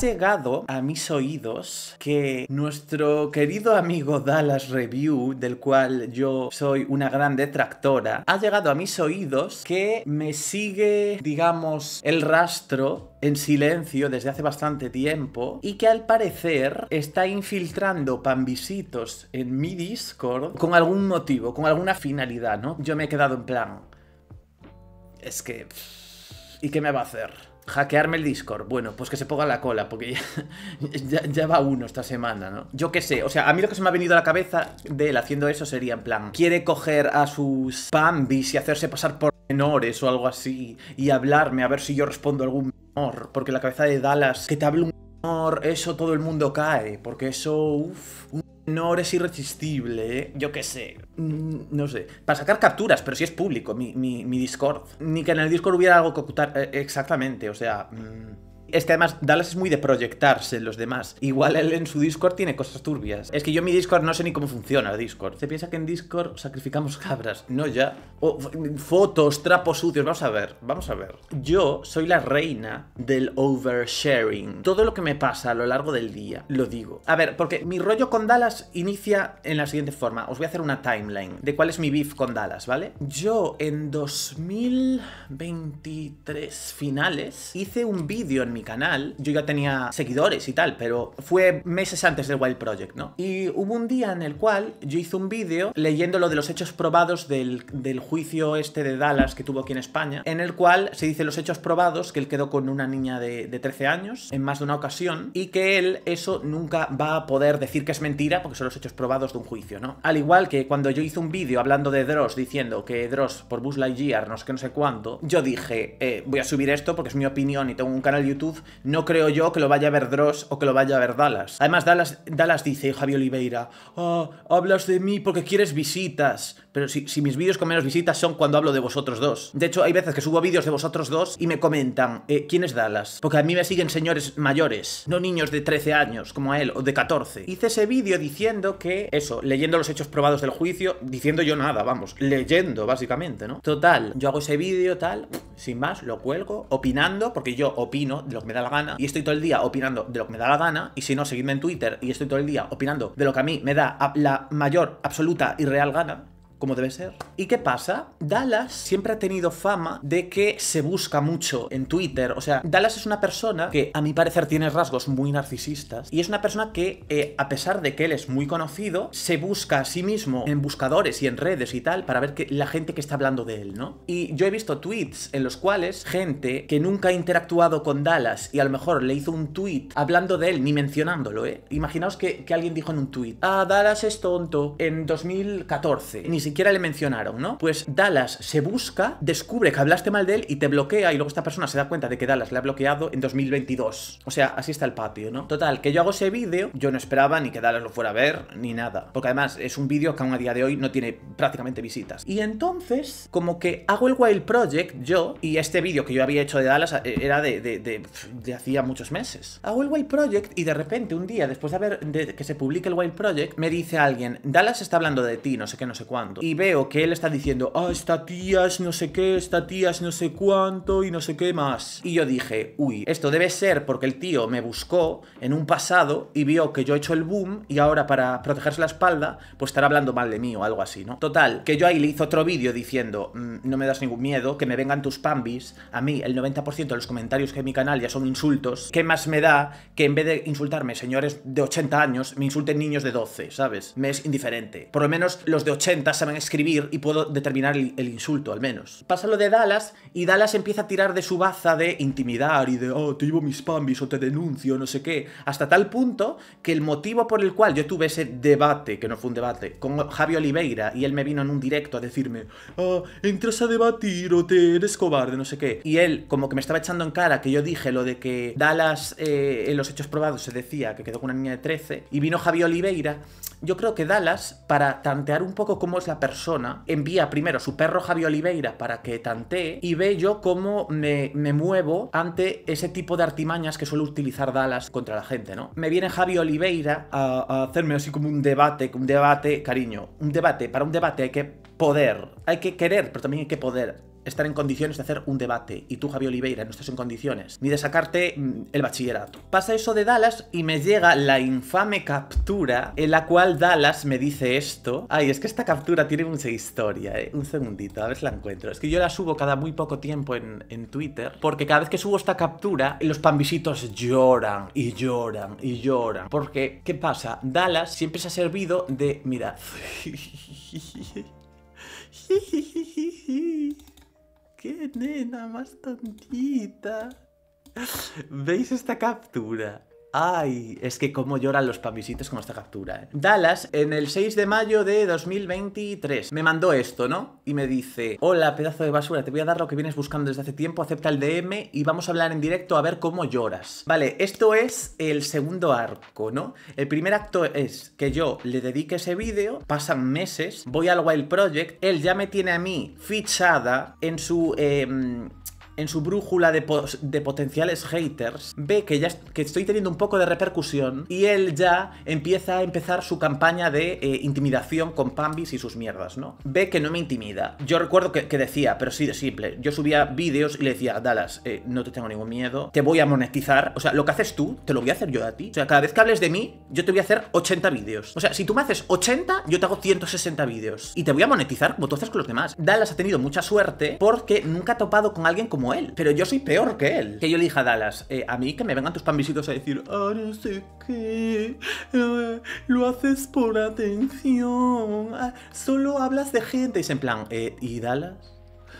llegado a mis oídos que nuestro querido amigo Dallas Review, del cual yo soy una gran detractora, ha llegado a mis oídos que me sigue, digamos, el rastro en silencio desde hace bastante tiempo y que al parecer está infiltrando pambisitos en mi Discord con algún motivo, con alguna finalidad, ¿no? Yo me he quedado en plan... Es que... ¿Y qué me va a hacer? hackearme el Discord. Bueno, pues que se ponga la cola, porque ya, va uno esta semana, ¿no? Yo qué sé, o sea, a mí lo que se me ha venido a la cabeza de él haciendo eso sería en plan, quiere coger a sus pambis y hacerse pasar por menores o algo así y hablarme a ver si yo respondo algún menor, porque la cabeza de Dallas, que te hable un menor, eso todo el mundo cae, porque eso, uff, un no eres irresistible, yo qué sé. Mm, no sé. Para sacar capturas, pero si es público mi, mi, mi, Discord. Ni que en el Discord hubiera algo que ocultar. Eh, exactamente, o sea... Mm. Es que además Dallas es muy de proyectarse en los demás. Igual él en su Discord tiene cosas turbias. Es que yo en mi Discord no sé ni cómo funciona Discord. ¿Se piensa que en Discord sacrificamos cabras? No ya. O, fotos, trapos sucios. Vamos a ver, vamos a ver. Yo soy la reina del oversharing. Todo lo que me pasa a lo largo del día, lo digo. A ver, porque mi rollo con Dallas inicia en la siguiente forma. Os voy a hacer una timeline de cuál es mi beef con Dallas, ¿vale? Yo en 2023 finales hice un vídeo en mi canal, yo ya tenía seguidores y tal, pero fue meses antes del Wild Project, ¿no? Y hubo un día en el cual yo hice un vídeo leyendo lo de los hechos probados del, juicio este de Dallas que tuvo aquí en España, en el cual se dice los hechos probados que él quedó con una niña de, 13 años en más de una ocasión y que él eso nunca va a poder decir que es mentira porque son los hechos probados de un juicio, ¿no? Al igual que cuando yo hice un vídeo hablando de Dross diciendo que Dross por Buzz Lightyear no sé no sé cuánto, yo dije, eh, voy a subir esto porque es mi opinión y tengo un canal YouTube no creo yo que lo vaya a ver Dross o que lo vaya a ver Dallas. Además, Dallas, Dallas dice, Javi Oliveira, ah, hablas de mí porque quieres visitas. Pero si, mis vídeos con menos visitas son cuando hablo de vosotros dos. De hecho, hay veces que subo vídeos de vosotros dos y me comentan, eh, ¿quién es Dallas? Porque a mí me siguen señores mayores, no niños de 13 años como a él o de 14. Hice ese vídeo diciendo que, eso, leyendo los hechos probados del juicio, diciendo yo nada, vamos, leyendo básicamente, ¿no? Total, yo hago ese vídeo, tal, sin más, lo cuelgo, opinando, porque yo opino de lo que me da la gana, y estoy todo el día opinando de lo que me da la gana, y si no, seguidme en Twitter, y estoy todo el día opinando de lo que a mí me da la mayor, absoluta y real gana como debe ser. ¿Y qué pasa? Dallas siempre ha tenido fama de que se busca mucho en Twitter. O sea, Dallas es una persona que a mi parecer tiene rasgos muy narcisistas y es una persona que, eh, a pesar de que él es muy conocido, se busca a sí mismo en buscadores y en redes y tal para ver que la gente que está hablando de él, ¿no? Y yo he visto tweets en los cuales gente que nunca ha interactuado con Dallas y a lo mejor le hizo un tweet hablando de él, ni mencionándolo, ¿eh? Imaginaos que, alguien dijo en un tweet, ah, Dallas es tonto en 2014, ni siquiera siquiera le mencionaron, ¿no? Pues Dallas se busca, descubre que hablaste mal de él y te bloquea y luego esta persona se da cuenta de que Dallas le ha bloqueado en 2022. O sea, así está el patio, ¿no? Total, que yo hago ese vídeo, yo no esperaba ni que Dallas lo fuera a ver, ni nada. Porque además es un vídeo que aún a día de hoy no tiene prácticamente visitas. Y entonces, como que hago el Wild Project yo, y este vídeo que yo había hecho de Dallas eh, era de, de, hacía muchos meses. Hago el Wild Project y de repente un día, después de, haber, de que se publique el Wild Project, me dice alguien, Dallas está hablando de ti, no sé qué, no sé cuándo. Y veo que él está diciendo, ah, esta tía es no sé qué, esta tía es no sé cuánto y no sé qué más. Y yo dije, uy, esto debe ser porque el tío me buscó en un pasado y vio que yo he hecho el boom y ahora para protegerse la espalda, pues estará hablando mal de mí o algo así, ¿no? Total, que yo ahí le hice otro vídeo diciendo, mm, no me das ningún miedo, que me vengan tus pambis. A mí el 90% de los comentarios que en mi canal ya son insultos. ¿Qué más me da que en vez de insultarme señores de 80 años, me insulten niños de 12, ¿sabes? Me es indiferente. Por lo menos los de 80 se escribir y puedo determinar el, insulto, al menos. Pasa lo de Dallas y Dallas empieza a tirar de su baza de intimidar y de, oh, te llevo mis pambis o te denuncio, no sé qué, hasta tal punto que el motivo por el cual yo tuve ese debate, que no fue un debate, con Javi Oliveira y él me vino en un directo a decirme, oh, entras a debatir o te eres cobarde, no sé qué. Y él como que me estaba echando en cara que yo dije lo de que Dallas eh, en los hechos probados se decía que quedó con una niña de 13 y vino Javi Oliveira yo creo que Dallas, para tantear un poco cómo es la persona, envía primero su perro Javi Oliveira para que tantee y ve yo cómo me, me muevo ante ese tipo de artimañas que suele utilizar Dallas contra la gente, ¿no? Me viene Javi Oliveira a, a hacerme así como un debate, un debate, cariño, un debate, para un debate hay que poder, hay que querer, pero también hay que poder estar en condiciones de hacer un debate y tú, Javier Oliveira, no estás en condiciones ni de sacarte mm, el bachillerato. Pasa eso de Dallas y me llega la infame captura en la cual Dallas me dice esto. Ay, es que esta captura tiene mucha historia, ¿eh? Un segundito, a ver si la encuentro. Es que yo la subo cada muy poco tiempo en, en Twitter porque cada vez que subo esta captura los pambisitos lloran y lloran y lloran. Porque, ¿qué pasa? Dallas siempre se ha servido de... Mira... ¡Qué nena más tontita! ¿Veis esta captura? Ay, es que cómo lloran los pamisitos con esta captura. ¿eh? Dallas, en el 6 de mayo de 2023, me mandó esto, ¿no? Y me dice, hola, pedazo de basura, te voy a dar lo que vienes buscando desde hace tiempo, acepta el DM y vamos a hablar en directo a ver cómo lloras. Vale, esto es el segundo arco, ¿no? El primer acto es que yo le dedique ese vídeo, pasan meses, voy al Wild Project, él ya me tiene a mí fichada en su... Em, en su brújula de, potenciales haters, ve que ya que estoy teniendo un poco de repercusión y él ya empieza a empezar su campaña de eh, intimidación con Pambis y sus mierdas, ¿no? Ve que no me intimida. Yo recuerdo que, decía, pero sí de simple, yo subía vídeos y le decía, Dallas, eh, no te tengo ningún miedo, te voy a monetizar, o sea, lo que haces tú, te lo voy a hacer yo a ti. O sea, cada vez que hables de mí, yo te voy a hacer 80 vídeos. O sea, si tú me haces 80, yo te hago 160 vídeos. Y te voy a monetizar como tú haces con los demás. Dallas ha tenido mucha suerte porque nunca ha topado con alguien como él. Pero yo soy peor que él. Que yo le dije a Dallas, eh, a mí que me vengan tus pambisitos a decir, ah, no sé qué, eh, lo haces por atención, ah, solo hablas de gente. Y es en plan, eh, ¿y Dallas?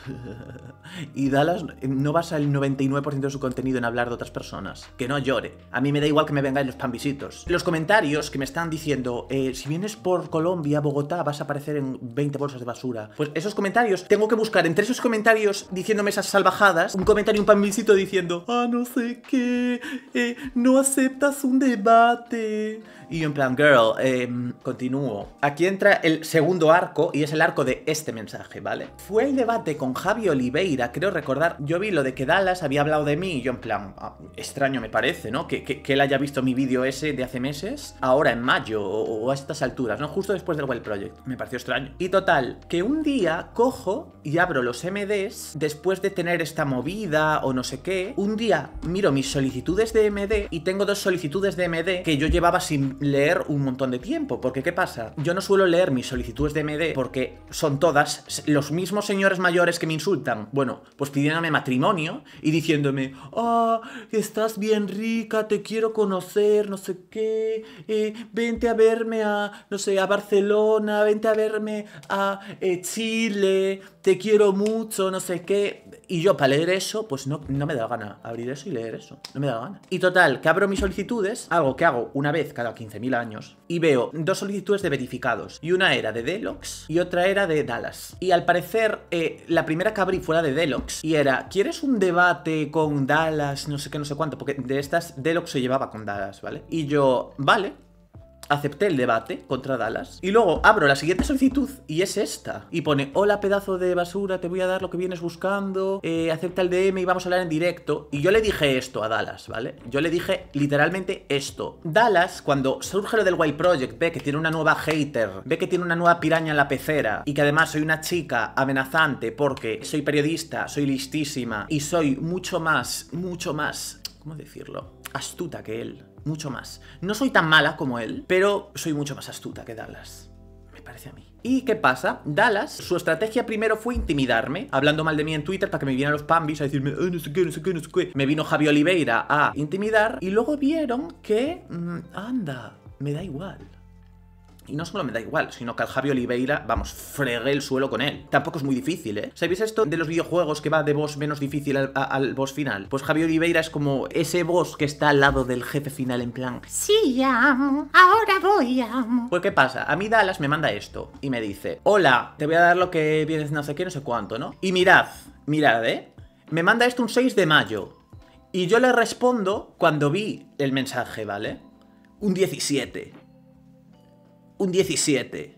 y Dallas eh, no basa el 99% de su contenido en hablar de otras personas. Que no llore. A mí me da igual que me vengan los panvisitos. Los comentarios que me están diciendo, eh, si vienes por Colombia, Bogotá, vas a aparecer en 20 bolsas de basura. Pues esos comentarios, tengo que buscar entre esos comentarios diciéndome esas salvajadas, un comentario, un panvisito diciendo, ah, no sé qué, eh, no aceptas un debate. Y en plan, girl, em, continúo. Aquí entra el segundo arco y es el arco de este mensaje, ¿vale? Fue el debate con Javi Oliveira, creo recordar, yo vi lo de que Dallas había hablado de mí y yo en plan, ah, extraño me parece, ¿no? Que, él haya visto mi vídeo ese de hace meses, ahora en mayo o, a estas alturas, ¿no? Justo después del Well Project, me pareció extraño. Y total, que un día cojo y abro los MDs después de tener esta movida o no sé qué, un día miro mis solicitudes de MD y tengo dos solicitudes de MD que yo llevaba sin leer un montón de tiempo, porque ¿qué pasa? Yo no suelo leer mis solicitudes de MD porque son todas los mismos señores mayores que me insultan? Bueno, pues pidiéndome matrimonio y diciéndome, ah, estás bien rica, te quiero conocer, no sé qué, eh, vente a verme a, no sé, a Barcelona, vente a verme a eh, Chile, te quiero mucho, no sé qué y yo, para leer eso, pues no, no me da gana abrir eso y leer eso. No me da gana. Y total, que abro mis solicitudes, algo que hago una vez cada 15.000 años, y veo dos solicitudes de verificados. Y una era de Delox y otra era de Dallas. Y al parecer, eh, la primera que abrí fue de Delox. Y era, ¿quieres un debate con Dallas? No sé qué, no sé cuánto. Porque de estas, Delox se llevaba con Dallas, ¿vale? Y yo, vale acepté el debate contra Dallas. Y luego abro la siguiente solicitud y es esta. Y pone, hola pedazo de basura, te voy a dar lo que vienes buscando, eh, acepta el DM y vamos a hablar en directo. Y yo le dije esto a Dallas, ¿vale? Yo le dije literalmente esto. Dallas, cuando surge lo del White Project, ve que tiene una nueva hater, ve que tiene una nueva piraña en la pecera y que además soy una chica amenazante porque soy periodista, soy listísima y soy mucho más, mucho más, ¿cómo decirlo? Astuta que él mucho más. No soy tan mala como él, pero soy mucho más astuta que Dallas. Me parece a mí. ¿Y qué pasa? Dallas, su estrategia primero fue intimidarme, hablando mal de mí en Twitter para que me vinieran los pambis a decirme, no sé qué, no sé qué, no sé qué. Me vino Javi Oliveira a intimidar y luego vieron que, mm, anda, me da igual. Y no solo me da igual, sino que al Javier Oliveira, vamos, fregué el suelo con él. Tampoco es muy difícil, ¿eh? ¿Sabéis esto de los videojuegos que va de voz menos difícil al, voz boss final? Pues Javier Oliveira es como ese boss que está al lado del jefe final en plan... Sí, ya amo, ahora voy, amo. Pues ¿qué pasa? A mí Dallas me manda esto y me dice... Hola, te voy a dar lo que vienes no sé qué, no sé cuánto, ¿no? Y mirad, mirad, ¿eh? Me manda esto un 6 de mayo. Y yo le respondo cuando vi el mensaje, ¿vale? Un 17 un 17.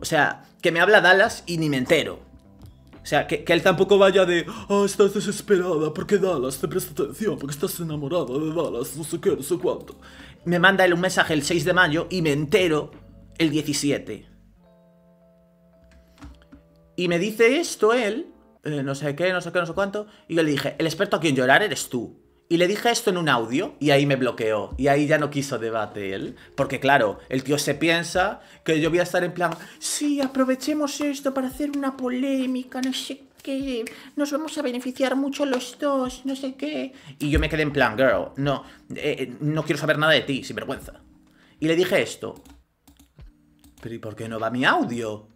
O sea, que me habla Dallas y ni me entero. O sea, que, él tampoco vaya de Ah, estás desesperada porque Dallas te presta atención Porque estás enamorada de Dallas, no sé qué, no sé cuánto Me manda él un mensaje el 6 de mayo y me entero el 17 Y me dice esto él eh, No sé qué, no sé qué, no sé cuánto Y yo le dije, el experto a quien llorar eres tú y le dije esto en un audio y ahí me bloqueó. Y ahí ya no quiso debate él. Porque claro, el tío se piensa que yo voy a estar en plan, sí, aprovechemos esto para hacer una polémica, no sé qué. nos vamos a beneficiar mucho los dos, no sé qué. Y yo me quedé en plan, girl, no, eh, eh, no quiero saber nada de ti, sin vergüenza. Y le dije esto. Pero ¿y por qué no va mi audio?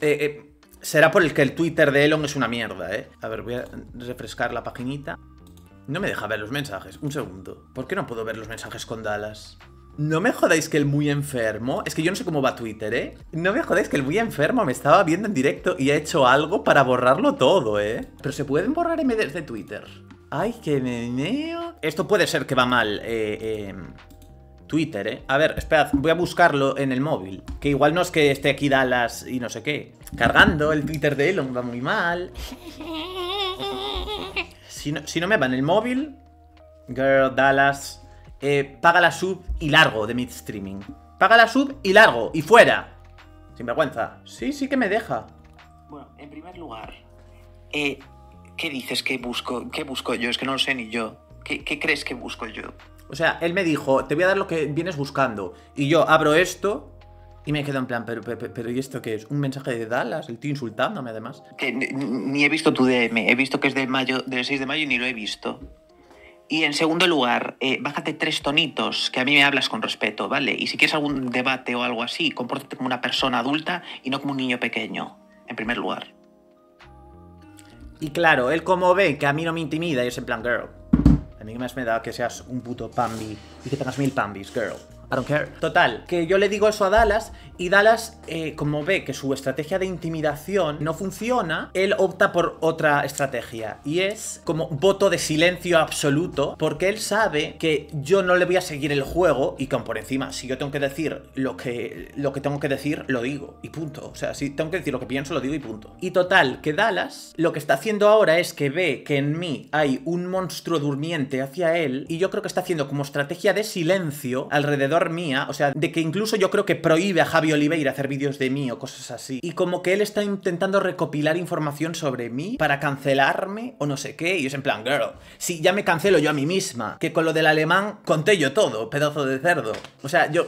Eh, será por el que el Twitter de Elon es una mierda, ¿eh? A ver, voy a refrescar la paginita. No me deja ver los mensajes. Un segundo. ¿Por qué no puedo ver los mensajes con Dallas? No me jodáis que el muy enfermo. Es que yo no sé cómo va Twitter, ¿eh? No me jodáis que el muy enfermo me estaba viendo en directo y ha hecho algo para borrarlo todo, ¿eh? Pero se pueden borrar MDs de Twitter. Ay, qué meneo. Esto puede ser que va mal. Eh, eh. Twitter, ¿eh? A ver, esperad, voy a buscarlo en el móvil. Que igual no es que esté aquí Dallas y no sé qué. Cargando el Twitter de Elon va muy mal. Si no, me va me van el móvil, Girl, Dallas, eh, paga la sub y largo de midstreaming. Paga la sub y largo, y fuera. Sin vergüenza. Sí, sí que me deja. Bueno, en primer lugar, eh, ¿qué dices que busco? ¿Qué busco yo? Es que no lo sé ni yo. ¿Qué, ¿Qué, crees que busco yo? O sea, él me dijo, te voy a dar lo que vienes buscando. Y yo abro esto y me quedo en plan, pero, pero, ¿y esto qué es? ¿Un mensaje de Dallas? El tío insultándome además. Que ni he visto tu DM, he visto que es del, mayo, del 6 de mayo y ni lo he visto. Y en segundo lugar, eh, bájate tres tonitos, que a mí me hablas con respeto, ¿vale? Y si quieres algún debate o algo así, compórtate como una persona adulta y no como un niño pequeño, en primer lugar. Y claro, él como ve que a mí no me intimida y es en plan, girl, a mí más me da que seas un puto pambi y que tengas mil pambis, girl. I don't care. Total, que yo le digo eso a Dallas y Dallas, eh, como ve que su estrategia de intimidación no funciona, él opta por otra estrategia y es como voto de silencio absoluto porque él sabe que yo no le voy a seguir el juego y que por encima, si yo tengo que decir lo que, lo que tengo que decir, lo digo y punto. O sea, si tengo que decir lo que pienso, lo digo y punto. Y total, que Dallas lo que está haciendo ahora es que ve que en mí hay un monstruo durmiente hacia él y yo creo que está haciendo como estrategia de silencio alrededor mía, o sea, de que incluso yo creo que prohíbe a Javi Oliveira hacer vídeos de mí o cosas así. Y como que él está intentando recopilar información sobre mí para cancelarme o no sé qué. Y es en plan, girl, si ya me cancelo yo a mí misma, que con lo del alemán conté yo todo, pedazo de cerdo. O sea, yo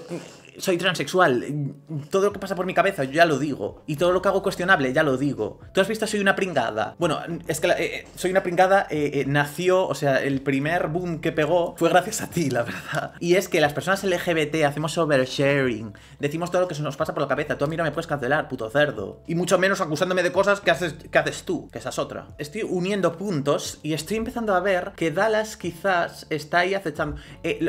soy transexual, todo lo que pasa por mi cabeza yo ya lo digo, y todo lo que hago cuestionable ya lo digo. Tú has visto Soy una pringada. Bueno, es que eh, eh, Soy una pringada eh, nació, o sea, el primer boom que pegó fue gracias a ti, la verdad. Y es que las personas LGBT hacemos oversharing, decimos todo lo que se nos pasa por la cabeza, tú a mí no me puedes cancelar, puto cerdo. Y mucho menos acusándome de cosas que haces, que haces tú, que esa es otra. Estoy uniendo puntos y estoy empezando a ver que Dallas quizás está ahí acechando.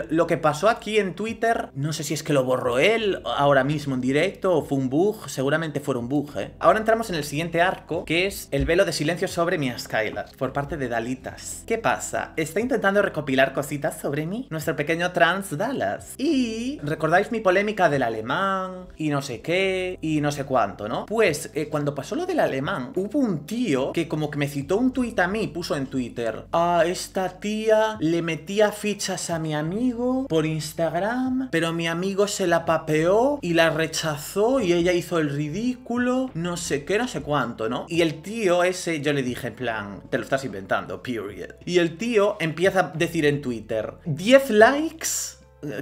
lo que pasó aquí en Twitter, no sé si es que lo borró él ahora mismo en directo o fue un bug, seguramente fue un bug, ¿eh? Ahora entramos en el siguiente arco, que es el velo de silencio sobre mi Skylar, por parte de Dalitas. ¿Qué pasa? Está intentando recopilar cositas sobre mí, nuestro pequeño trans Dallas. Y... ¿Recordáis mi polémica del alemán? Y no sé qué, y no sé cuánto, ¿no? Pues, eh, cuando pasó lo del alemán, hubo un tío que como que me citó un tuit a mí, puso en Twitter, a esta tía le metía fichas a mi amigo por Instagram, pero mi amigo se la papeó y la rechazó y ella hizo el ridículo, no sé qué, no sé cuánto, ¿no? Y el tío ese, yo le dije en plan, te lo estás inventando, period. Y el tío empieza a decir en Twitter, 10 likes,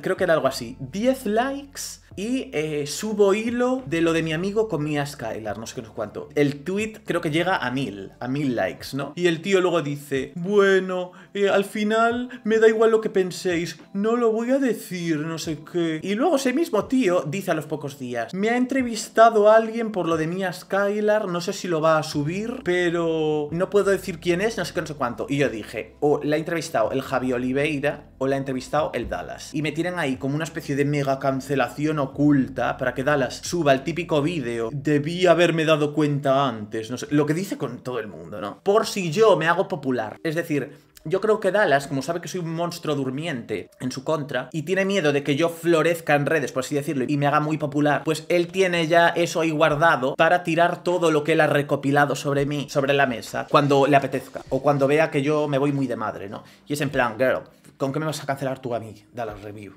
creo que era algo así, 10 likes y eh, subo hilo de lo de mi amigo con Mia Skylar, no sé qué, no sé cuánto. El tweet creo que llega a mil, a mil likes, ¿no? Y el tío luego dice, bueno, eh, al final me da igual lo que penséis, no lo voy a decir, no sé qué. Y luego ese mismo tío dice a los pocos días, me ha entrevistado alguien por lo de Mia Skylar, no sé si lo va a subir, pero no puedo decir quién es, no sé qué, no sé cuánto. Y yo dije, o la ha entrevistado el Javi Oliveira o la ha entrevistado el Dallas. Y me tienen ahí como una especie de mega cancelación oculta para que Dallas suba el típico vídeo. Debí haberme dado cuenta antes, no sé. Lo que dice con todo el mundo, ¿no? Por si yo me hago popular. Es decir, yo creo que Dallas, como sabe que soy un monstruo durmiente en su contra, y tiene miedo de que yo florezca en redes, por así decirlo, y me haga muy popular, pues él tiene ya eso ahí guardado para tirar todo lo que él ha recopilado sobre mí, sobre la mesa, cuando le apetezca, o cuando vea que yo me voy muy de madre, ¿no? Y es en plan, girl, ¿con qué me vas a cancelar tú a mí, Dallas Review?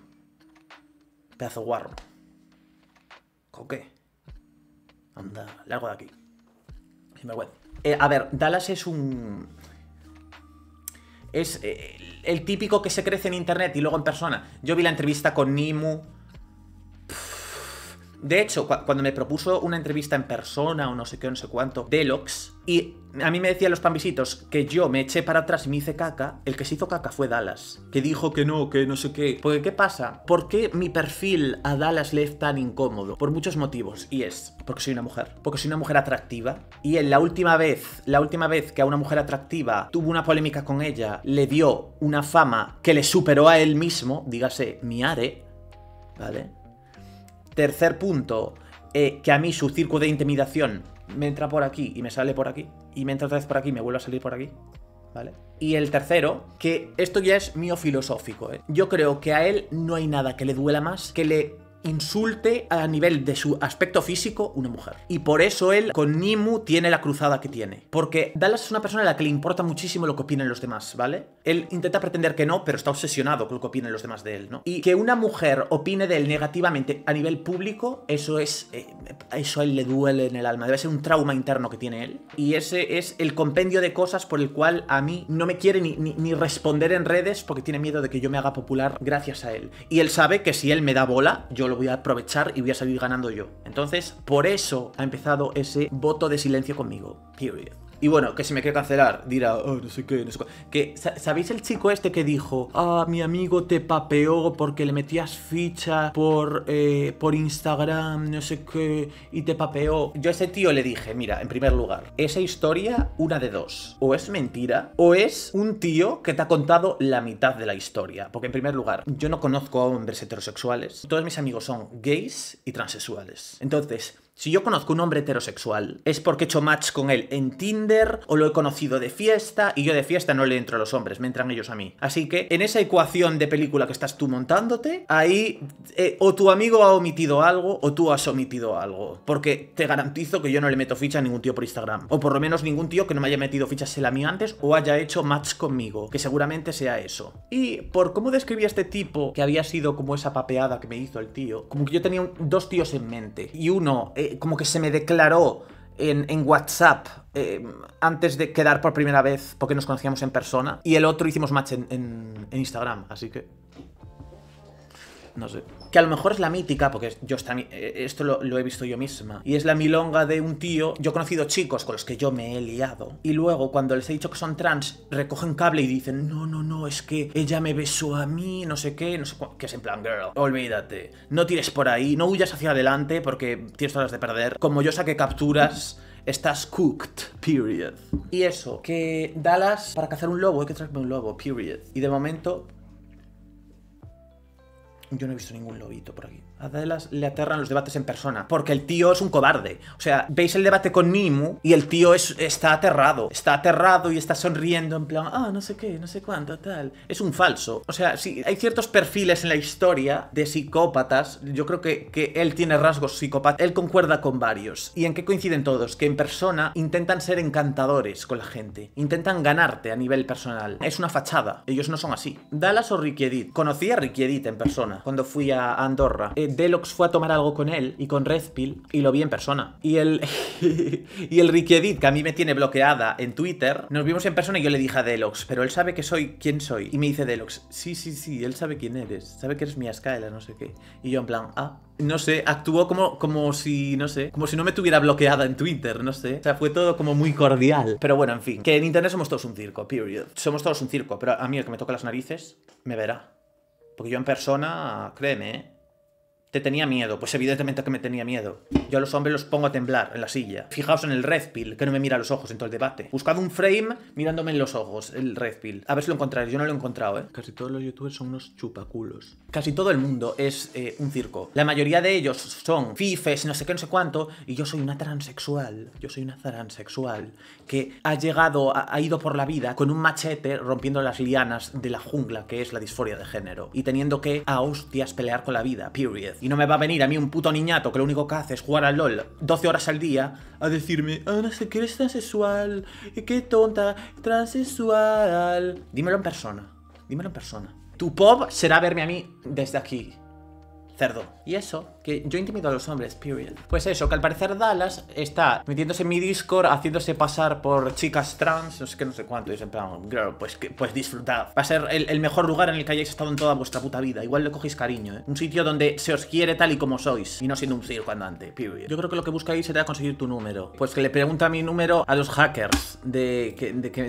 Pedazo guarro qué? Anda, largo de aquí. Eh, a ver, Dallas es un... Es eh, el típico que se crece en internet y luego en persona. Yo vi la entrevista con Nimu. De hecho, cuando me propuso una entrevista en persona o no sé qué, no sé cuánto, Deluxe y a mí me decían los pambisitos que yo me eché para atrás y me hice caca. El que se hizo caca fue Dallas, que dijo que no, que no sé qué. Porque, ¿qué pasa? ¿Por qué mi perfil a Dallas le es tan incómodo? Por muchos motivos. Y es porque soy una mujer. Porque soy una mujer atractiva. Y en la última vez, la última vez que a una mujer atractiva tuvo una polémica con ella, le dio una fama que le superó a él mismo, dígase, Miare. ¿Vale? Tercer punto, eh, que a mí su circo de intimidación me entra por aquí y me sale por aquí, y me entra otra vez por aquí y me vuelve a salir por aquí, ¿vale? Y el tercero, que esto ya es mío filosófico, ¿eh? yo creo que a él no hay nada que le duela más que le insulte a nivel de su aspecto físico una mujer. Y por eso él con Nimu tiene la cruzada que tiene. Porque Dallas es una persona a la que le importa muchísimo lo que opinen los demás, ¿vale? Él intenta pretender que no, pero está obsesionado con lo que opinen los demás de él, ¿no? Y que una mujer opine de él negativamente a nivel público, eso es... Eh, eso a él le duele en el alma. Debe ser un trauma interno que tiene él. Y ese es el compendio de cosas por el cual a mí no me quiere ni, ni, ni responder en redes porque tiene miedo de que yo me haga popular gracias a él. Y él sabe que si él me da bola, yo lo voy a aprovechar y voy a salir ganando yo. Entonces, por eso ha empezado ese voto de silencio conmigo. Period. Y bueno, que si me quiere cancelar, dirá, ah, no sé qué, no sé qué. Que, ¿Sabéis el chico este que dijo, ah, mi amigo te papeó porque le metías ficha por, eh, por Instagram, no sé qué, y te papeó? Yo a ese tío le dije, mira, en primer lugar, esa historia, una de dos. O es mentira, o es un tío que te ha contado la mitad de la historia. Porque en primer lugar, yo no conozco a hombres heterosexuales. Todos mis amigos son gays y transexuales. Entonces, si yo conozco un hombre heterosexual, es porque he hecho match con él en Tinder o lo he conocido de fiesta y yo de fiesta no le entro a los hombres, me entran ellos a mí. Así que en esa ecuación de película que estás tú montándote, ahí eh, o tu amigo ha omitido algo o tú has omitido algo. Porque te garantizo que yo no le meto ficha a ningún tío por Instagram. O por lo menos ningún tío que no me haya metido fichas en la antes o haya hecho match conmigo, que seguramente sea eso. Y por cómo describí a este tipo, que había sido como esa papeada que me hizo el tío, como que yo tenía dos tíos en mente. Y uno... Eh, como que se me declaró en, WhatsApp eh, antes de quedar por primera vez porque nos conocíamos en persona. Y el otro hicimos match en Instagram, así que no sé. Que a lo mejor es la mítica, porque yo eh, esto lo, he visto yo misma. Y es la milonga de un tío. Yo he conocido chicos con los que yo me he liado. Y luego, cuando les he dicho que son trans, recogen cable y dicen: No, no, no, es que ella me besó a mí, no sé qué, no sé Que es en plan, girl, olvídate. No tires por ahí, no huyas hacia adelante porque tienes horas de perder. Como yo saqué capturas estás cooked, period. Y eso, que Dallas, para cazar un lobo hay que traerme un lobo, period. Y de momento, yo no he visto ningún lobito por aquí. A Dallas le aterran los debates en persona, porque el tío es un cobarde. O sea, veis el debate con Nimu y el tío está aterrado. Está aterrado y está sonriendo en plan, ah, no sé qué, no sé cuánto, tal. Es un falso. O sea, sí, hay ciertos perfiles en la historia de psicópatas. Yo creo que, que él tiene rasgos psicópatas. Él concuerda con varios. ¿Y en qué coinciden todos? Que en persona intentan ser encantadores con la gente. Intentan ganarte a nivel personal. Es una fachada. Ellos no son así. Dallas o Ricky Edith. Conocí a Ricky Edith en persona cuando fui a Andorra. Delox fue a tomar algo con él y con Redpill y lo vi en persona. Y el, y el Ricky Edith, que a mí me tiene bloqueada en Twitter, nos vimos en persona y yo le dije a Delox, pero él sabe que soy quién soy. Y me dice Delox, sí, sí, sí, él sabe quién eres, sabe que eres mi escala no sé qué. Y yo en plan, ah, no sé, actuó como, como si, no sé, como si no me tuviera bloqueada en Twitter, no sé. O sea, fue todo como muy cordial. Pero bueno, en fin, que en Internet somos todos un circo, period. Somos todos un circo, pero a mí el que me toca las narices me verá. Porque yo en persona, créeme, ¿eh? Te tenía miedo, pues evidentemente que me tenía miedo. Yo a los hombres los pongo a temblar en la silla. Fijaos en el red que no me mira a los ojos en todo el debate. Buscad un frame mirándome en los ojos, el red A ver si lo encontráis, yo no lo he encontrado, ¿eh? Casi todos los youtubers son unos chupaculos. Casi todo el mundo es eh, un circo. La mayoría de ellos son fifes, no sé qué, no sé cuánto, y yo soy una transexual. Yo soy una transexual que ha llegado, ha, ha ido por la vida con un machete rompiendo las lianas de la jungla, que es la disforia de género, y teniendo que a hostias pelear con la vida, period y no me va a venir a mí un puto niñato que lo único que hace es jugar al LOL 12 horas al día a decirme, ah, no sé, que eres transexual, qué tonta, transexual. Dímelo en persona, dímelo en persona. Tu pop será verme a mí desde aquí, cerdo. Y eso que yo intimido a los hombres, period. Pues eso, que al parecer Dallas está metiéndose en mi Discord, haciéndose pasar por chicas trans, no sé qué, no sé cuánto, y es girl, pues, pues disfrutad. Va a ser el, mejor lugar en el que hayáis estado en toda vuestra puta vida, igual le cogéis cariño, ¿eh? Un sitio donde se os quiere tal y como sois, y no siendo un circo andante, period. Yo creo que lo que buscáis será conseguir tu número. Pues que le pregunta mi número a los hackers de,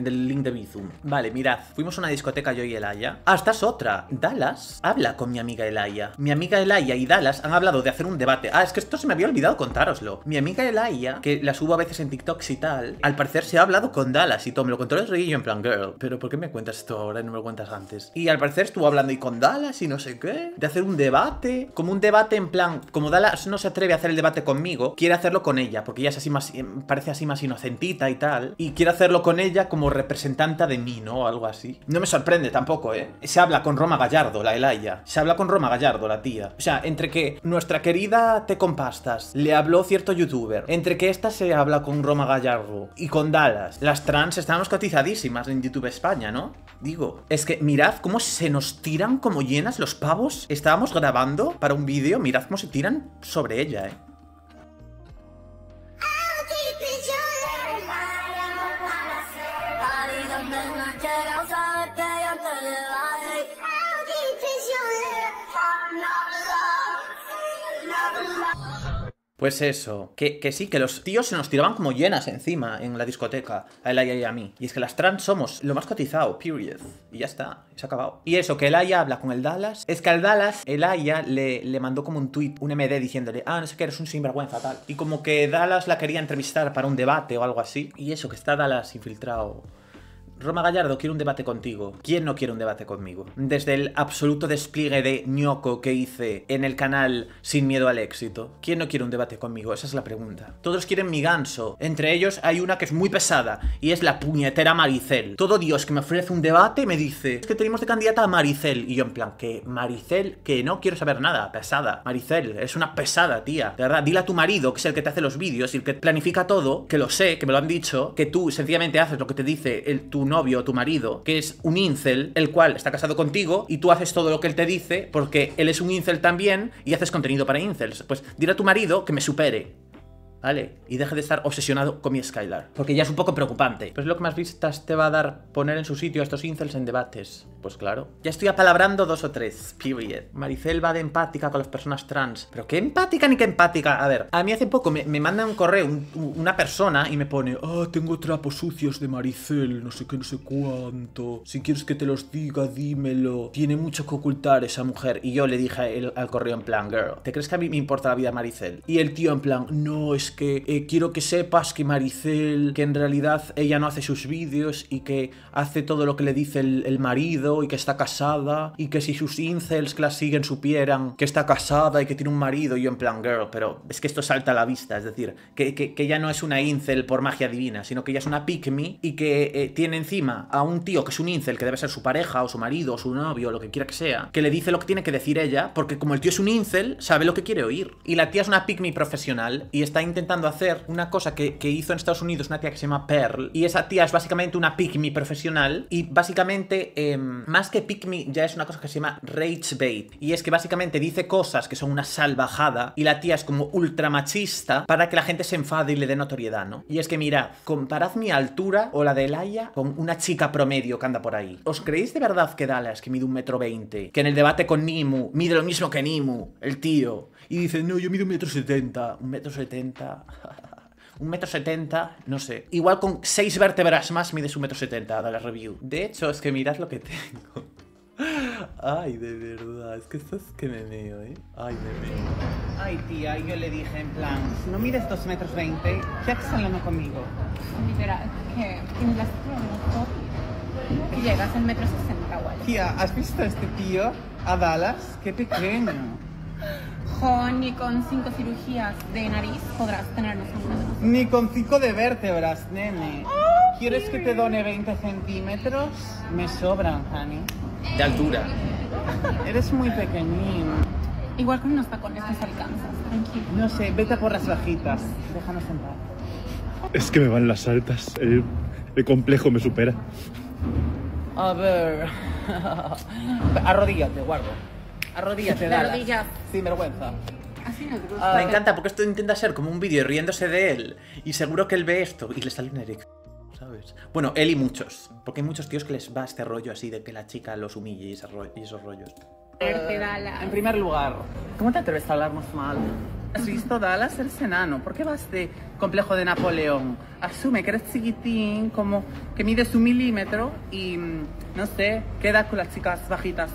del link de Bizum. Vale, mirad, fuimos a una discoteca yo y Elaya. Ah, esta es otra. Dallas habla con mi amiga Elaya. Mi amiga Elaya y Dallas han hablado de hacer un debate. Ah, es que esto se me había olvidado contároslo. Mi amiga Elaya, que la subo a veces en TikToks y tal, al parecer se ha hablado con Dallas y todo. Me lo contó el reguillo en plan, girl, pero ¿por qué me cuentas esto ahora y no me lo cuentas antes? Y al parecer estuvo hablando y con Dallas y no sé qué, de hacer un debate, como un debate en plan, como Dallas no se atreve a hacer el debate conmigo, quiere hacerlo con ella, porque ella es así más, em, parece así más inocentita y tal, y quiere hacerlo con ella como representante de mí, ¿no? Algo así. No me sorprende tampoco, ¿eh? Se habla con Roma Gallardo, la Elaya. Se habla con Roma Gallardo, la tía. O sea, entre que nuestra querida Te Compastas, le habló cierto youtuber, entre que esta se habla con Roma Gallardo y con Dallas. Las trans estamos cotizadísimas en YouTube España, ¿no? Digo, es que mirad cómo se nos tiran como llenas los pavos. Estábamos grabando para un vídeo, mirad cómo se tiran sobre ella, ¿eh? Pues eso, que, sí, que los tíos se nos tiraban como llenas encima en la discoteca, a Elaya y a mí. Y es que las trans somos lo más cotizado, period. Y ya está, se ha acabado. Y eso, que Elaya habla con el Dallas. Es que al Dallas, Elaya le, le mandó como un tweet, un MD diciéndole, ah, no sé qué, eres un sinvergüenza tal. Y como que Dallas la quería entrevistar para un debate o algo así. Y eso, que está Dallas infiltrado Roma Gallardo quiero un debate contigo. ¿Quién no quiere un debate conmigo? Desde el absoluto despliegue de ñoco que hice en el canal Sin Miedo al Éxito. ¿Quién no quiere un debate conmigo? Esa es la pregunta. Todos quieren mi ganso. Entre ellos hay una que es muy pesada y es la puñetera Maricel. Todo Dios que me ofrece un debate me dice es que tenemos de candidata a Maricel. Y yo en plan, que Maricel, que no quiero saber nada. Pesada. Maricel, es una pesada, tía. De verdad, dile a tu marido, que es el que te hace los vídeos y el que planifica todo, que lo sé, que me lo han dicho, que tú sencillamente haces lo que te dice el, tu no novio, tu marido, que es un incel, el cual está casado contigo y tú haces todo lo que él te dice porque él es un incel también y haces contenido para incels. Pues dile a tu marido que me supere. ¿Vale? Y deja de estar obsesionado con mi Skylar. Porque ya es un poco preocupante. Pues lo que más vistas te va a dar poner en su sitio a estos incels en debates pues claro. Ya estoy apalabrando dos o tres, period. Maricel va de empática con las personas trans. Pero qué empática ni qué empática. A ver, a mí hace poco me, me manda un correo una persona y me pone, ah, tengo trapos sucios de Maricel, no sé qué, no sé cuánto. Si quieres que te los diga, dímelo. Tiene mucho que ocultar esa mujer. Y yo le dije al correo en plan, girl, ¿te crees que a mí me importa la vida de Maricel? Y el tío en plan, no, es que eh, quiero que sepas que Maricel, que en realidad ella no hace sus vídeos y que hace todo lo que le dice el marido y que está casada y que si sus incels que la siguen supieran que está casada y que tiene un marido y yo en plan, girl, pero es que esto salta a la vista, es decir, que, que, ya no es una incel por magia divina, sino que ya es una pick y que eh, tiene encima a un tío que es un incel, que debe ser su pareja o su marido o su novio o lo que quiera que sea, que le dice lo que tiene que decir ella, porque como el tío es un incel, sabe lo que quiere oír. Y la tía es una pick profesional y está intentando hacer una cosa que, hizo en Estados Unidos una tía que se llama Pearl y esa tía es básicamente una pick profesional y básicamente eh, más que pick me, ya es una cosa que se llama rage bait. Y es que básicamente dice cosas que son una salvajada y la tía es como ultra machista para que la gente se enfade y le dé notoriedad, ¿no? Y es que mira, comparad mi altura o la de Laia con una chica promedio que anda por ahí. ¿Os creéis de verdad que Dallas, que mide un metro veinte, que en el debate con Nimu mide lo mismo que Nimu, el tío, y dice, no, yo mido un metro setenta, un metro setenta... un metro setenta, no sé. Igual con seis vértebras más mides un metro setenta, da la review. De hecho, es que mirad lo que tengo. Ay, de verdad, es que esto es que me meo, ¿eh? Ay, me meo. Ay, tía, yo le dije en plan, si no mides dos metros 20, ya estás hablando conmigo. Mira, que en la que llegas en metro sesenta, guay. Tía, ¿has visto a este tío? A Dallas, qué pequeño ni con cinco cirugías de nariz podrás tener los ojos. Ni con cinco de vértebras, nene. ¿Quieres que te done 20 centímetros? Me sobran, honey. De altura. Eres muy pequeñín. Igual con unos tacones te alcanzas. No sé, vete por las bajitas. Déjanos sentar Es que me van las altas. el, el complejo me supera. A ver. Arrodíllate, guardo. Arrodíllate, dala. Arrodillas. Sin vergüenza. Así ah, Me eh. encanta porque esto intenta ser como un vídeo riéndose de él. Y seguro que él ve esto y le sale un eric, ¿Sabes? Bueno, él y muchos. Porque hay muchos tíos que les va este rollo así de que la chica los humille y, y esos rollos. en primer lugar, ¿cómo te atreves a hablarnos mal? ¿Has visto Dallas el Senano? ¿Por qué vas de complejo de Napoleón? Asume que eres chiquitín, como que mides un milímetro y, mm, no sé, queda con las chicas bajitas.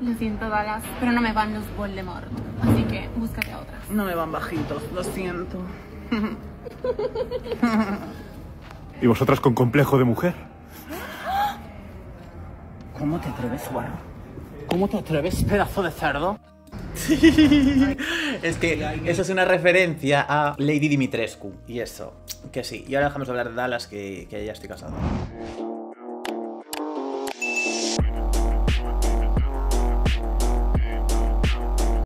Lo siento, Dallas, pero no me van los Voldemort. Así que búscate a otras. No me van bajitos, lo siento. ¿Y vosotras con complejo de mujer? ¿Cómo te atreves, Juan? ¿Cómo te atreves, pedazo de cerdo? es que eso es una referencia a Lady Dimitrescu y eso, que sí. Y ahora dejamos hablar de Dallas, que, que ya estoy casado.